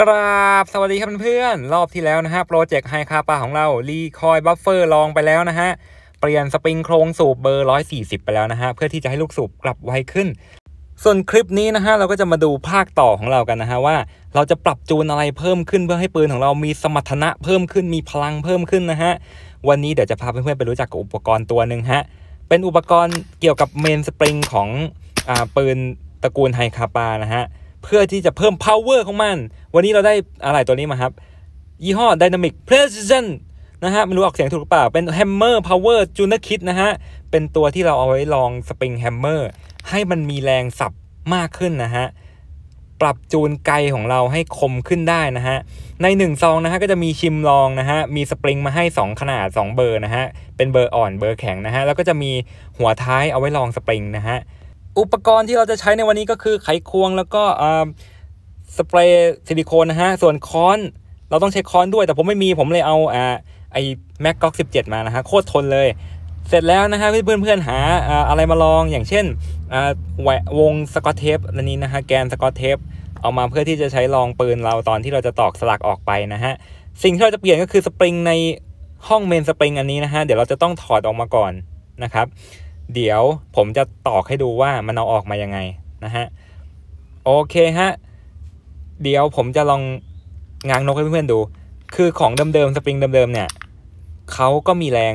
กราบสวัสดีครับเพื่อน รอบที่แล้วนะฮะโปรเจกต์ไฮคาปาของเรา รีคอยบัฟเฟอร์ลองไปแล้วนะฮะ เปลี่ยนสปริงโครงสูบเบอร์ 140 ไปแล้วนะฮะ เพื่อที่จะให้ลูกสูบกลับไวขึ้น ส่วนคลิปนี้นะฮะเราก็จะมาดูภาคต่อของเรากันนะฮะว่า เราจะปรับจูนอะไรเพิ่มขึ้นเพื่อให้ปืนของเรามีสมรรถนะเพิ่มขึ้นมีพลังเพิ่มขึ้นนะฮะ วันนี้เดี๋ยวจะพาเพื่อนๆ ไปรู้จักกับอุปกรณ์ตัวหนึ่งฮะเป็นอุปกรณ์เกี่ยวกับเมนสปริงของอปืนตระกูลไฮคาปานะฮะเพื่อที่จะเพิ่ม power ของมัน วันนี้เราได้อะไรตัวนี้มาครับยี่ห้อ Dynamic Precision นะฮะไม่รู้ออกเสียงถูกหรือเปล่าเป็น Hammer Power j u n e r Kit นะฮะเป็นตัวที่เราเอาไว้ลอง Spring Hammer ให้มันมีแรงสับมากขึ้นนะฮะ ปรับจูนไกของเราให้คมขึ้นได้นะฮะ ใน1ซองนะฮะก็จะมีชิมลองนะฮะ มีสปริงมาให้2 ขนาด2เบอร์นะฮะ เป็นเบอร์อ่อนเบอร์แข็งนะฮะแล้วก็จะมีหัวท้ายเอาไว้ลองสปริงนะฮะอุปกรณ์ที่เราจะใช้ในวันนี้ก็คือไขควงแล้วก็สเปรย์ซิลิโคนนะฮะส่วนค้อนเราต้องใช้ค้อนด้วยแต่ผมไม่มีผมเลยเอาอ่าไอ้แม็กก็อกสิมานะฮะโคตรทนเลยเสร็จแล้วนะฮะเพื่อนเพื่อนหาอะไรมาลองอย่างเช่นแหววงสกอตเทปอันนี้นะฮะแกนสกอตเทปเอามาเพื่อที่จะใช้ลองปืนเราตอนที่เราจะตอกสลักออกไปนะฮะสิ่งที่เราจะเปลี่ยนก็คือสปริงในห้องเมนสปริงอันนี้นะฮะเดี๋ยวเราจะต้องถอดออกมาก่อนนะครับเดี๋ยวผมจะตอกให้ดูว่ามันเอาออกมายังไงนะฮะโอเคฮะเดี๋ยวผมจะลองง้างนกให้เพื่อนๆดูคือของเดิมๆสปริงเดิมๆเนี่ยเขาก็มีแรง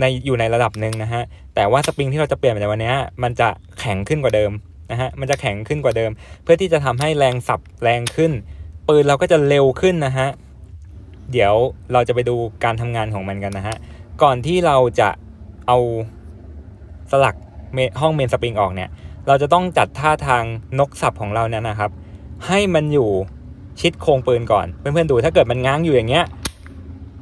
ในอยู่ในระดับหนึ่งนะฮะแต่ว่าสปริงที่เราจะเปลี่ยนในวันนี้มันจะแข็งขึ้นกว่าเดิมนะฮะมันจะแข็งขึ้นกว่าเดิม เพื่อที่จะทำให้แรงสับแรงขึ้นปืนเราก็จะเร็วขึ้นนะฮะเดี๋ยวเราจะไปดูการทำงานของมันกันนะฮะก่อนที่เราจะเอาสลักห้องเมนสปริงออกเนี่ยเราจะต้องจัดท่าทางนกสับของเราเนี่ยนะครับ ให้มันอยู่ชิดโครงปืนก่อน เพื่อนๆดู ถ้าเกิดมันง้างอยู่อย่างเงี้ย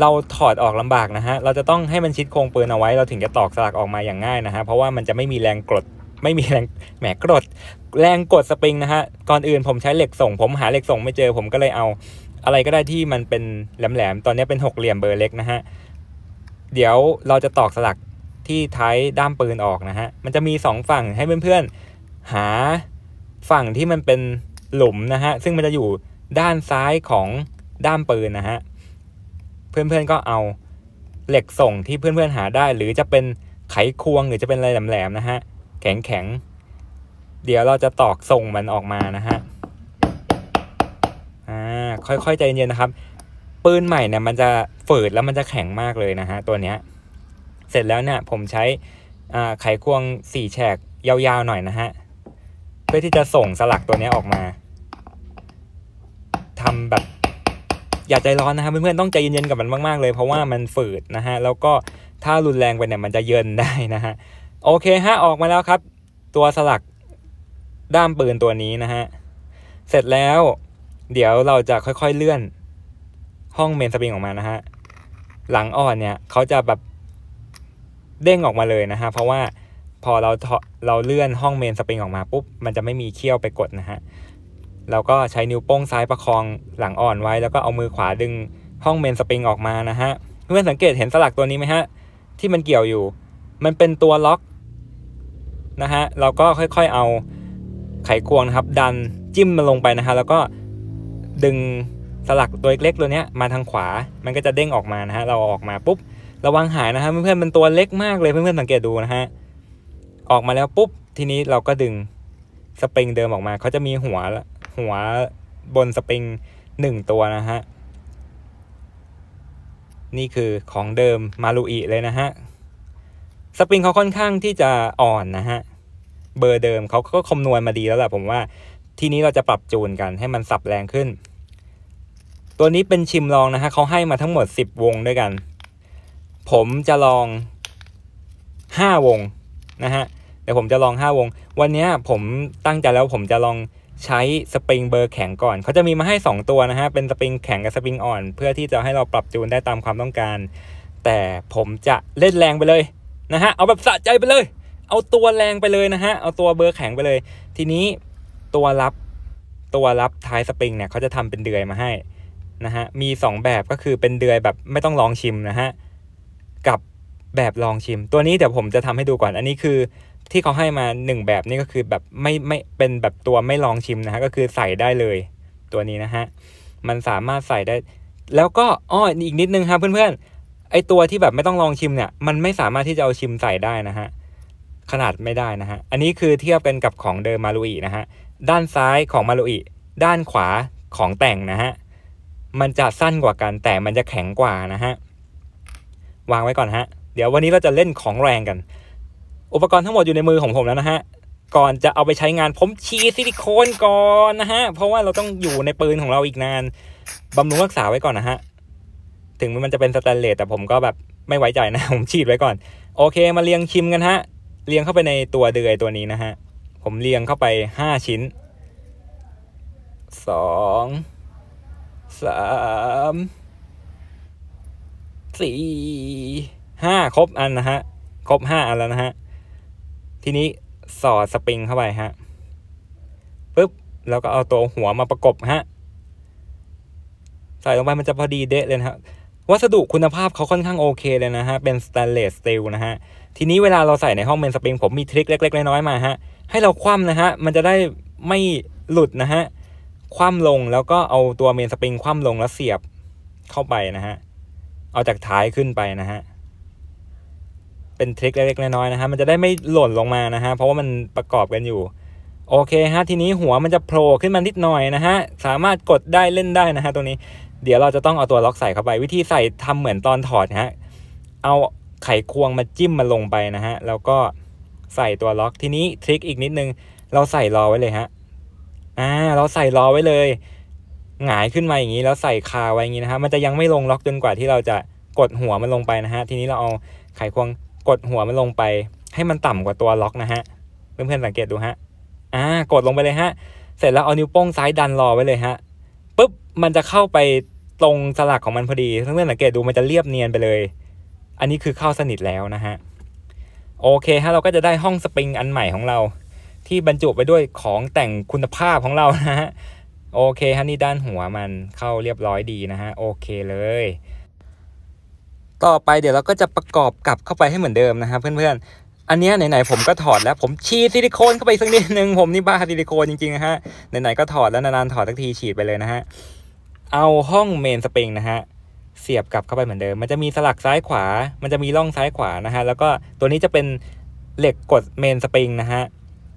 เราถอดออกลำบากนะฮะเราจะต้องให้มันชิดโครงปืนเอาไว้ เราถึงจะตอกสลักออกมาอย่างง่ายนะฮะเพราะว่ามันจะไม่มีแรงกดไม่มีแรงแหมกดแรงกดสปริงนะฮะก่อนอื่นผมใช้เหล็กส่ง ผมหาเหล็กส่งไม่เจอผมก็เลยเอา อะไรก็ได้ที่มันเป็นแหลมๆตอนนี้เป็นหกเหลี่ยมเบอร์เล็กนะฮะเดี๋ยวเราจะตอกสลักที่ท้ายด้ามปืนออกนะฮะ มันจะมี2ฝั่งให้เพื่อนๆหาฝั่งที่มันเป็นหลุมนะฮะ ซึ่งมันจะอยู่ด้านซ้ายของด้ามปืนนะฮะ เพื่อนๆก็เอาเหล็กส่งที่เพื่อนๆหาได้หรือจะเป็นไขควงหรือจะเป็นอะไรแหลมๆนะฮะ แข็งๆ เดี๋ยวเราจะตอกส่งมันออกมานะฮะ อ่า ค่อยๆใจเย็นๆนะครับ ปืนใหม่เนี่ยมันจะฝืดแล้วมันจะแข็งมากเลยนะฮะตัวเนี้ยเสร็จแล้วเนี่ยผมใช้ไขควง 4แฉกยาวๆ หน่อยนะฮะ เพื่อที่จะส่งสลักตัวนี้ออกมาทำแบบ อย่าใจร้อนนะครับเพื่อนๆต้องใจเย็นๆ กับมันมากๆเลย เพราะว่ามันฝืดนะฮะแล้วก็ถ้ารุนแรงไปเนี่ยมันจะเยินได้นะฮะโอเคฮะออกมาแล้วครับ ตัวสลักด้ามปืนตัวนี้นะฮะ เสร็จแล้วเดี๋ยวเราจะค่อยๆเลื่อน ห้องเมนสปริงออกมานะฮะหลังอ่อนเนี่ยเขาจะแบบเด้งออกมาเลยนะฮะเพราะว่าพอเราเราเลื่อนห้องเมนสปริงออกมาปุ๊บมันจะไม่มีเขี้ยวไปกดนะฮะเราก็ใช้นิ้วโป้งซ้ายประคองหลังอ่อนไว้ แล้วก็เอามือขวาดึงห้องเมนสปริงออกมานะฮะเพื่อนสังเกตเห็นสลักตัวนี้ไหมฮะที่มันเกี่ยวอยู่มันเป็นตัวล็อกนะฮะเราก็ค่อยๆเอาไขควงนะครับดันจิ้มมาลงไปนะฮะแล้วก็ดึงสลักตัวเล็กๆตัวนี้มาทางขวามันก็จะเด้งออกมานะฮะเราออกมาปุ๊บระวังหายนะฮะเพื่อนๆมันตัวเล็กมากเลยเพื่อนๆสังเกตดูนะฮะออกมาแล้วปุ๊บทีนี้เราก็ดึงสปริงเดิมออกมาเขาจะมีหัวหัวบนสปริงหนึ่งตัวนะฮะนี่คือของเดิมมาลูอิเลยนะฮะสปริงเขาค่อนข้างที่จะอ่อนนะฮะ เบอร์เดิมเขาก็คำนวณมาดีแล้วแหละผมว่าทีนี้เราจะปรับจูนกันให้มันสับแรงขึ้น ตัวนี้เป็นชิมลองนะฮะเขาให้มาทั้งหมด10วงด้วยกันผมจะลอง 5 วงนะฮะ เดี๋ยวผมจะลอง 5 วง วันนี้ผมตั้งใจแล้วผมจะลองใช้สปริงเบอร์แข็งก่อนเขาจะมีมาให้ 2 ตัวนะฮะเป็นสปริงแข็งกับสปริงอ่อน เพื่อที่จะให้เราปรับจูนได้ตามความต้องการ แต่ผมจะเล่นแรงไปเลยนะฮะเอาแบบสะใจไปเลย เอาตัวแรงไปเลยนะฮะเอาตัวเบอร์แข็งไปเลย ทีนี้ตัวรับตัวรับท้ายสปริงเนี่ยเขาจะทำเป็นเดือยมาให้นะฮะมี 2 แบบก็คือเป็นเดือยแบบไม่ต้องลองชิมนะฮะกับแบบลองชิมตัวนี้เดี๋ยวผมจะทำให้ดูก่อน อันนี้คือที่เขาให้มา 1 แบบนี่ก็คือแบบไม่ไม่เป็นแบบตัวไม่ลองชิมนะฮะก็คือใส่ได้เลยตัวนี้นะฮะ มันสามารถใส่ได้แล้วก็อ้ออีกนิดนึงครับเพื่อนๆไอตัวที่แบบไม่ต้องลองชิมเนี่ยมันไม่สามารถที่จะเอาชิมใส่ได้นะฮะ ขนาดไม่ได้นะฮะ อันนี้คือเทียบกันกับของเดิมมาลุอินะฮะด้านซ้ายของมาลุอิด้านขวาของแต่งนะฮะมันจะสั้นกว่ากันแต่มันจะแข็งกว่านะฮะวางไว้ก่อนฮะ เดี๋ยววันนี้เราจะเล่นของแรงกัน อุปกรณ์ทั้งหมดอยู่ในมือของผมแล้วนะฮะ ก่อนจะเอาไปใช้งานผมฉีดซิลิโคนก่อนนะฮะ เพราะว่าเราต้องอยู่ในปืนของเราอีกนานบำรุงรักษาไว้ก่อนนะฮะ ถึงมันจะเป็นสแตนเลสแต่ผมก็แบบไม่ไว้ใจนะ ผมฉีดไว้ก่อน โอเค มาเรียงคิมกันฮะ เรียงเข้าไปในตัวเดือยตัวนี้นะฮะ ผมเรียงเข้าไปห้าชิ้น สองสามสี่ห้าครบอันนะฮะ ครบห้าอันแล้วนะฮะ ทีนี้สอดสปริงเข้าไปฮะปึ๊บ แล้วก็เอาตัวหัวมาประกบฮะ ใส่ลงไปมันจะพอดีเดะเลยนะฮะ วัสดุคุณภาพเขาค่อนข้างโอเคเลยนะฮะ เป็นสแตนเลสสตีลนะฮะ ทีนี้เวลาเราใส่ในห้องเมนสปริงผมมีทริคเล็ก ๆ น้อยๆมาฮะ ให้เราคว่ำนะฮะ มันจะได้ไม่หลุดนะฮะ คว่ำลงแล้วก็เอาตัวเมนสปริงคว่ำลงแล้วเสียบเข้าไปนะฮะเอาจากท้ายขึ้นไปนะฮะ เป็นทริคเล็กๆน้อยๆนะฮะ มันจะได้ไม่หล่นลงมานะฮะ เพราะว่ามันประกอบกันอยู่ โอเคฮะ ทีนี้หัวมันจะโผล่ขึ้นมานิดหน่อยนะฮะ สามารถกดได้เล่นได้นะฮะตรงนี้ เดี๋ยวเราจะต้องเอาตัวล็อกใส่เข้าไป วิธีใส่ทำเหมือนตอนถอดะฮะ เอาไขควงมาจิ้มมาลงไปนะฮะ แล้วก็ใส่ตัวล็อก ทีนี้ทริคอีกนิดนึง เราใส่รอไว้เลยฮะ อ่า เราใส่รอไว้เลยหงายขึ้นมาอย่างนี้แล้วใส่คาไว้อย่างนี้นะฮะมันจะยังไม่ลงล็อกจนกว่าที่เราจะกดหัวมันลงไปนะฮะทีนี้เราเอาไขควงกดหัวมันลงไป ให้มันต่ำกว่าตัวล็อกนะฮะเพื่อนๆสังเกตดูฮะอ่ากดลงไปเลยฮะเสร็จแล้วเอานิ้วโป้งซ้ายดันรอไว้เลยฮะปุ๊บมันจะเข้าไปตรงสลักของมันพอดีเพื่อนๆสังเกตดูมันจะเรียบเนียนไปเลย อันนี้คือเข้าสนิทแล้วนะฮะโอเคฮะเราก็จะได้ห้องสปริงอันใหม่ของเรา ที่บรรจุไปด้วยของแต่งคุณภาพของเรานะฮะโอเคฮะนี่ด้านหัวมันเข้าเรียบร้อยดีนะฮะโอเคเลย ต่อไปเดี๋ยวเราก็จะประกอบกลับเข้าไปให้เหมือนเดิมนะครับเพื่อนๆอันนี้ไหนๆผมก็ถอดแล้วผมฉีดซิลิโคนเข้าไปสักนิดนึงผมนี่บ้าซิลิโคนจริงๆนะฮะไหนๆก็ถอดแล้วนานๆถอดสักทีฉีดไปเลยนะฮะเอาห้องเมนสปริงนะฮะเสียบกลับเข้าไปเหมือนเดิม มันจะมีสลักซ้ายขวา มันจะมีร่องซ้ายขวานะฮะแล้วก็ตัวนี้จะเป็นเหล็กกดเมนสปริงนะฮะ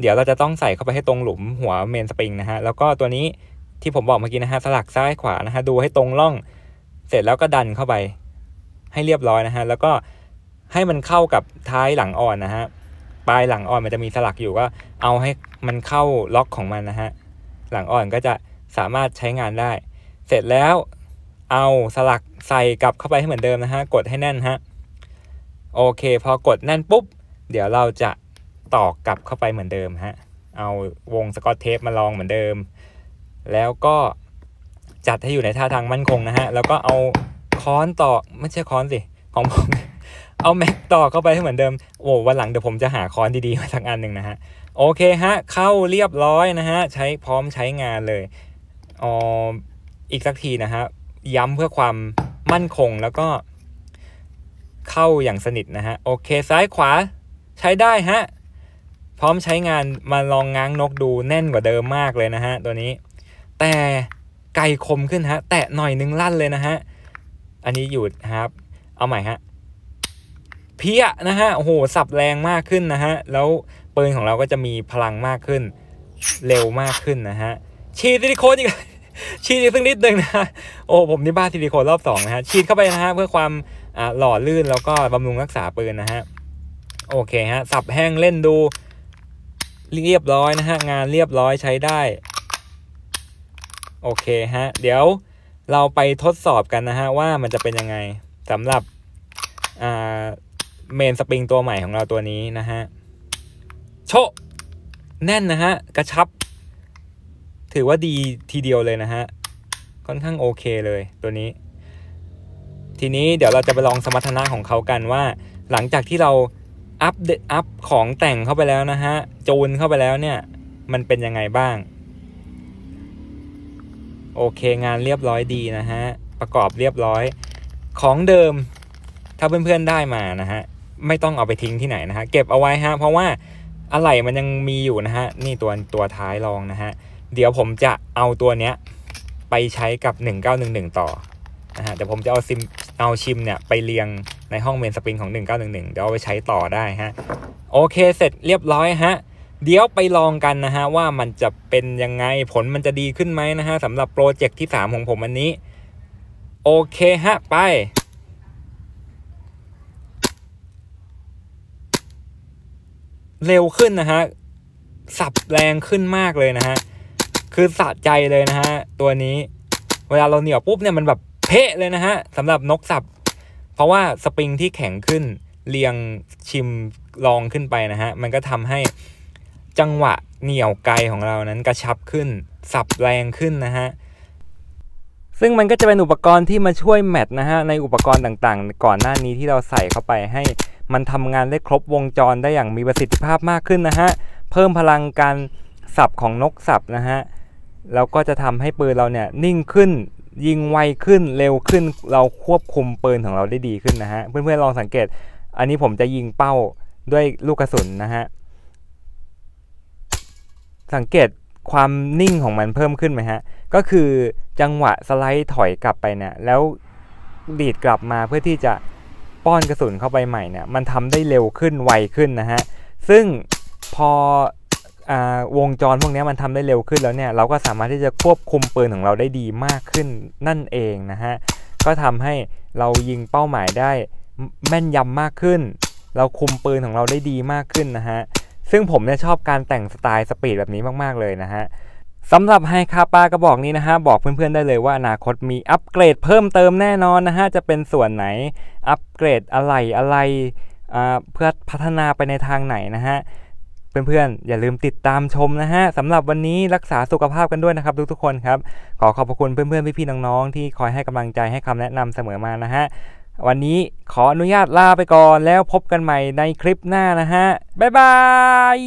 เดี๋ยวเราจะต้องใส่เข้าไปให้ตรงหลุมหัวเมนสปริงนะฮะแล้วก็ตัวนี้ที่ผมบอกเมื่อกี้นะฮะสลักซ้ายขวานะฮะดูให้ตรงร่อง เสร็จแล้วก็ดันเข้าไปให้เรียบร้อยนะฮะแล้วก็ให้มันเข้ากับท้ายหลังอ่อนนะฮะปลายหลังอ่อนมันจะมีสลักอยู่ ก็เอาให้มันเข้าล็อกของมันนะฮะหลังอ่อนก็จะสามารถใช้งานได้ เสร็จแล้วเอาสลักใส่กลับเข้าไปให้เหมือนเดิมนะฮะกดให้แน่นฮะโอเคพอกดแน่นปุ๊บเดี๋ยวเราจะตอกกลับเข้าไปเหมือนเดิมฮะเอาวงสกอตเทปมาลองเหมือนเดิมแล้วก็จัดให้อยู่ในท่าทางมั่นคงนะฮะ แล้วก็เอาค้อนต่อไม่ใช่ค้อนสิของผม เอาแม็กต่อเข้าไปให้เหมือนเดิม โอ้วันหลังเดี๋ยวผมจะหาค้อนดีๆมาสักอันหนึ่งนะฮะ โอเคฮะเข้าเรียบร้อยนะฮะใช้พร้อมใช้งานเลยอ๋ออีกสักทีนะฮะย้ำเพื่อความมั่นคงแล้วก็ เข้าอย่างสนิทนะฮะโอเค ซ้ายขวาใช้ได้ฮะพร้อมใช้งานมาลองง้างนกดูแน่นกว่าเดิมมากเลยนะฮะตัวนี้แต่ไกลคมขึ้นฮะแตะหน่อยนึงลั่นเลยนะฮะอันนี้หยุดครับเอาใหม่ฮะเพี้ยนะฮะโอ้โหสับแรงมากขึ้นนะฮะแล้วปืนของเราก็จะมีพลังมากขึ้น เร็วมากขึ้นนะฮะชีดซิลิโคนอีกชีดอีกสักนิดนึงนะโอ้ผมนี่บ้าซิลิโคนรอบสองนะฮะชีดเข้าไปนะฮะเพื่อความหล่อลื่นแล้วก็บำรุงรักษาปืนนะฮะโอเคฮะสับแห้งเล่นดู เรียบร้อยนะฮะงานเรียบร้อยใช้ได้โอเคฮะเดี๋ยวเราไปทดสอบกันนะฮะว่ามันจะเป็นยังไงสำหรับเมนสปริงตัวใหม่ ของเราตัวนี้ นะฮะ โชแน่นนะฮะกระชับถือว่าดีทีเดียวเลยนะฮะค่อนข้างโอเคเลยตัวนี้ทีนี้เดี๋ยวเราจะไปลองสมรรถนะของเขากันว่า หลังจากที่เราอัปเดตอัพของแต่งเข้าไปแล้วนะฮะจูนเข้าไปแล้วเนี่ย มันเป็นยังไงบ้างโอเค งานเรียบร้อยดีนะฮะ ประกอบเรียบร้อยของเดิมถ้าเพื่อนๆได้มานะฮะไม่ต้องเอาไปทิ้งที่ไหนนะฮะเก็บเอาไว้ฮะเพราะว่าอะไหล่มันยังมีอยู่นะฮะนี่ตัวตัวท้ายรองนะฮะเดี๋ยวผมจะเอาตัวเนี้ยไปใช้กับ 1911 ต่อนะฮะเดี๋ยวผมจะเอาซิมเอาชิมเนี่ยไปเรียงในห้องเมนสปริงของ1911เดี๋ยวเอาไปใช้ต่อได้ฮะโอเคเสร็จเรียบร้อยฮะเดี๋ยวไปลองกันนะฮะว่ามันจะเป็นยังไงผลมันจะดีขึ้นไหมนะฮะสำหรับ โปรเจกต์ที่3ของผมวันนี้ โอเคฮะ ไป เร็วขึ้นนะฮะสับแรงขึ้นมากเลยนะฮะคือสะใจเลยนะฮะตัวนี้ เวลาเราเหนียวปุ๊บเนี่ยมันแบบเพะเลยนะฮะสำหรับนกสับ เพราะว่าสปริงที่แข็งขึ้นเรียงชิมลองขึ้นไปนะฮะมันก็ทำให้จังหวะเหนี่ยวไกลของเรานั้นกระชับขึ้นสับแรงขึ้นนะฮะซึ่งมันก็จะเป็นอุปกรณ์ที่มาช่วยแมทนะฮะในอุปกรณ์ต่างๆ ก่อนหน้านี้ที่เราใส่เข้าไปให้มันทำงานได้ครบวงจรได้อย่างมีประสิทธิภาพมากขึ้นนะฮะเพิ่มพลังการสับของนกสับนะฮะแล้วก็จะทำให้ปืนเราเนี่ยนิ่งขึ้นยิงไวขึ้นเร็วขึ้นเราควบคุมปืนของเราได้ดีขึ้นนะฮะเพื่อนๆลองสังเกตอันนี้ผมจะยิงเป้าด้วยลูกกระสุนนะฮะสังเกตความนิ่งของมันเพิ่มขึ้นไหมฮะ ก็คือจังหวะสไลด์ถอยกลับไปเนี่ยแล้วดีดกลับมาเพื่อที่จะป้อนกระสุนเข้าไปใหม่เนี่ยมันทำได้เร็วขึ้นไวขึ้นนะฮะ ซึ่งพอวงจรพวกนี้มันทำได้เร็วขึ้นแล้วเนี่ยเราก็สามารถที่จะควบคุมปืนของเราได้ดีมากขึ้นนั่นเองนะฮะ ก็ทำให้เรายิงเป้าหมายได้แม่นยำมากขึ้น เราคุมปืนของเราได้ดีมากขึ้นนะฮะซึ่งผมเนี่ยชอบการแต่งสไตล์สปีดแบบนี้มาก ๆ เลยนะฮะสำหรับไฮคาปากระบอกนี้นะฮะ บอกเพื่อนๆได้เลยว่าอนาคตมีอัปเกรดเพิ่มเติมแน่นอนนะฮะ จะเป็นส่วนไหนอัปเกรดอะไรอะไรเพื่อพัฒนาไปในทางไหนนะฮะ เพื่อนๆ อย่าลืมติดตามชมนะฮะสำหรับวันนี้รักษาสุขภาพกันด้วยนะครับทุกๆคนครับ ขอขอบพระคุณเพื่อนๆ พี่ๆน้องๆที่คอยให้กำลังใจให้คำแนะนำเสมอมานะฮะวันนี้ขออนุญาตลาไปก่อนแล้วพบกันใหม่ในคลิปหน้านะฮะ บ๊ายบาย